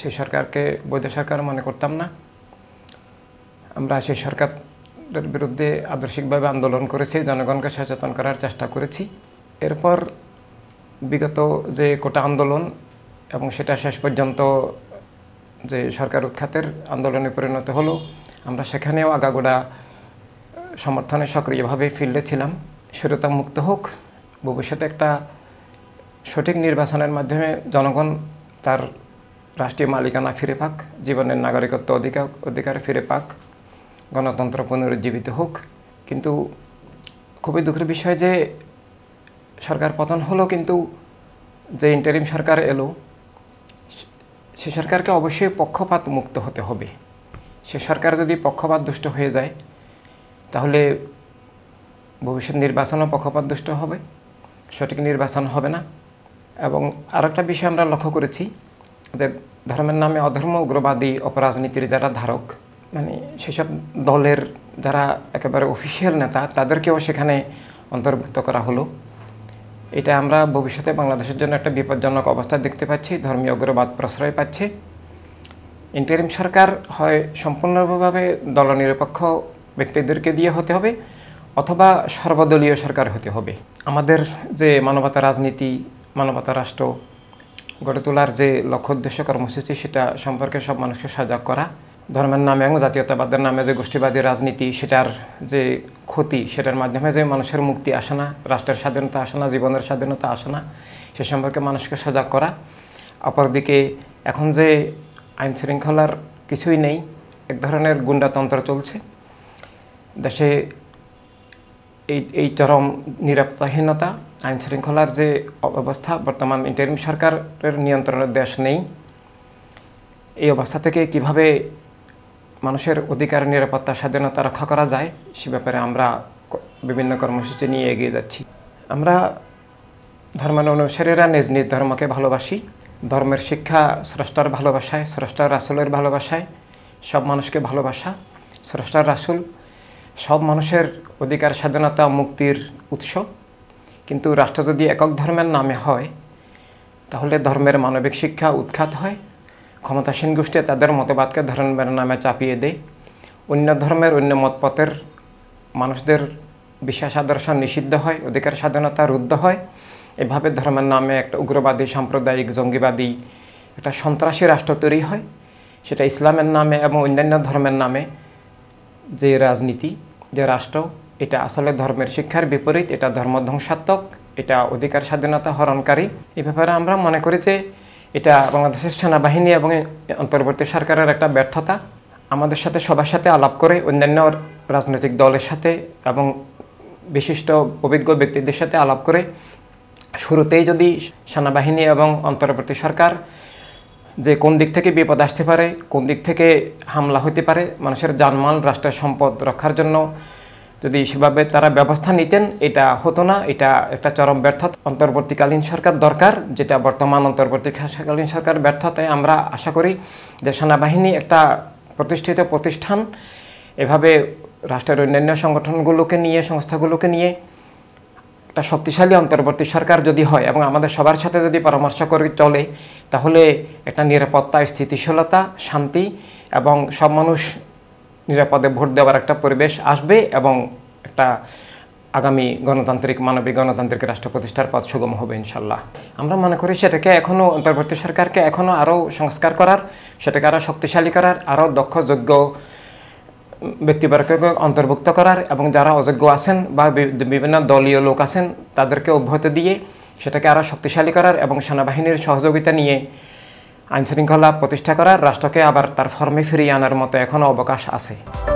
সেই সরকারকে বৈধ সরকার মনে করতাম না আমরা সেই সরকারের বিরুদ্ধে আদর্শিকভাবে আন্দোলন করেছি জনগণকে সচেতন করার চেষ্টা করেছি এরপর বিগত যে কোটা আন্দোলন এবং সেটা শেষ পর্যন্ত যে সরকার উৎখাতের আন্দোলনে পরিণত হলো আমরা সেখানেও আগাগোড়া সমর্থনে সক্রিয়ভাবে ফিল্ডে ছিলাম সেরতা মুক্ত হোক ভবিষ্যতে একটা সঠিক নির্বাচনের মাধ্যমে জনগণ তার রাষ্ট্রীয় মালিকানা ফিরে পাক জীবনের নাগরিকত্ব অধিকার অধিকার ফিরে পাক গণতন্ত্র পুনরুজ্জীবিত হোক কিন্তু খুবই দুঃখের বিষয় যে সরকার পতন হলো কিন্তু যে ইন্টারিম সরকার এলো সে সরকারকে অবশ্যই পক্ষপাত মুক্ত হতে হবে সে সরকার যদি পক্ষপাত দুষ্ট হয়ে যায় তাহলে ভবিষ্যৎ নির্বাচনও পক্ষপাত দুষ্ট হবে সঠিক নির্বাচন হবে না এবং আরেকটা বিষয় আমরা লক্ষ্য করেছি যে ধর্মের নামে অধর্ম উগ্রবাদী অপরাজনীতির যারা ধারক মানে সেসব দলের যারা একেবারে অফিসিয়াল নেতা তাদেরকেও সেখানে অন্তর্ভুক্ত করা হলো এটা আমরা ভবিষ্যতে বাংলাদেশের জন্য একটা বিপজ্জনক অবস্থা দেখতে পাচ্ছি ধর্মীয় অগ্রবাদ প্রশ্রয় পাচ্ছে ইন্টারিম সরকার হয় সম্পূর্ণভাবে দলনিরপেক্ষ ব্যক্তিদেরকে দিয়ে হতে হবে অথবা সর্বদলীয় সরকার হতে হবে আমাদের যে মানবতা রাজনীতি মানবতা রাষ্ট্র গড়ে তোলার যে লক্ষ্য উদ্দেশ্য কর্মসূচি সেটা সম্পর্কে সব মানুষকে সজাগ করা ধর্মের নামে এবং জাতীয়তাবাদের নামে যে গোষ্ঠীবাদী রাজনীতি সেটার যে ক্ষতি সেটার মাধ্যমে যে মানুষের মুক্তি আসে না রাষ্ট্রের স্বাধীনতা আসে না জীবনের স্বাধীনতা আসে না সে সম্পর্কে মানুষকে সজাগ করা অপরদিকে এখন যে আইন শৃঙ্খলার কিছুই নেই এক ধরনের গুন্ডাতন্ত্র চলছে দেশে এই এই চরম নিরাপত্তাহীনতা আইন শৃঙ্খলার যে অবস্থা বর্তমান ইন্টারিম সরকারের নিয়ন্ত্রণের দেশ নেই এই অবস্থা থেকে কিভাবে মানুষের অধিকার নিরাপত্তা স্বাধীনতা রক্ষা করা যায় সে ব্যাপারে আমরা বিভিন্ন কর্মসূচি নিয়ে এগিয়ে যাচ্ছি আমরা ধর্মানুসারীরা নিজ নিজ ধর্মকে ভালোবাসি ধর্মের শিক্ষা স্রষ্টার ভালোবাসায় স্রষ্টার রাসুলের ভালোবাসায় সব মানুষকে ভালোবাসা স্রষ্টার রাসুল সব মানুষের অধিকার স্বাধীনতা মুক্তির উৎস কিন্তু রাষ্ট্র যদি একক ধর্মের নামে হয় তাহলে ধর্মের মানবিক শিক্ষা উৎখাত হয় ক্ষমতাসীন গোষ্ঠী তাদের মতবাদকে ধর্মের নামে চাপিয়ে দেয় অন্য ধর্মের অন্য মতপথের মানুষদের বিশ্বাস আদর্শ নিষিদ্ধ হয় অধিকার স্বাধীনতা রুদ্ধ হয় এভাবে ধর্মের নামে একটা উগ্রবাদী সাম্প্রদায়িক জঙ্গিবাদী একটা সন্ত্রাসী রাষ্ট্র তৈরি হয় সেটা ইসলামের নামে এবং অন্যান্য ধর্মের নামে যে রাজনীতি যে রাষ্ট্র এটা আসলে ধর্মের শিক্ষার বিপরীত এটা ধর্মধ্বংসাত্মক এটা অধিকার স্বাধীনতা হরণকারী এ ব্যাপারে আমরা মনে করি যে এটা বাংলাদেশের সেনাবাহিনী এবং অন্তর্বর্তী সরকারের একটা ব্যর্থতা আমাদের সাথে সবার সাথে আলাপ করে অন্যান্য রাজনৈতিক দলের সাথে এবং বিশিষ্ট অভিজ্ঞ ব্যক্তিদের সাথে আলাপ করে শুরুতেই যদি সেনাবাহিনী এবং অন্তর্বর্তী সরকার যে কোন দিক থেকে বিপদ আসতে পারে কোন দিক থেকে হামলা হতে পারে মানুষের জানমাল রাষ্ট্রের সম্পদ রক্ষার জন্য যদি সেভাবে তারা ব্যবস্থা নিতেন এটা হতো না এটা একটা চরম ব্যর্থ অন্তর্বর্তীকালীন সরকার দরকার যেটা বর্তমান অন্তর্বর্তীকালীন সরকার ব্যর্থতায় আমরা আশা করি যে সেনাবাহিনী একটা প্রতিষ্ঠিত প্রতিষ্ঠান এভাবে রাষ্ট্রের অন্যান্য সংগঠনগুলোকে নিয়ে সংস্থাগুলোকে নিয়ে একটা শক্তিশালী অন্তর্বর্তী সরকার যদি হয় এবং আমাদের সবার সাথে যদি পরামর্শ করে চলে তাহলে একটা নিরাপত্তা স্থিতিশীলতা শান্তি এবং সব মানুষ নিরাপদে ভোট দেওয়ার একটা পরিবেশ আসবে এবং একটা আগামী গণতান্ত্রিক মানবিক গণতান্ত্রিক রাষ্ট্র প্রতিষ্ঠার পথ সুগম হবে ইনশাল্লাহ আমরা মনে করি সেটাকে এখনও অন্তর্বর্তী সরকারকে এখনও আরও সংস্কার করার সেটাকে আরও শক্তিশালী করার আরও দক্ষ যোগ্য ব্যক্তিবর্গকে অন্তর্ভুক্ত করার এবং যারা অযোগ্য আছেন বা বিভিন্ন দলীয় লোক আছেন তাদেরকে অব্যাহত দিয়ে সেটাকে আরও শক্তিশালী করার এবং সেনাবাহিনীর সহযোগিতা নিয়ে আইন শৃঙ্খলা প্রতিষ্ঠা করার রাষ্ট্রকে আবার তার ফর্মে ফিরিয়ে আনার মতো এখনও অবকাশ আছে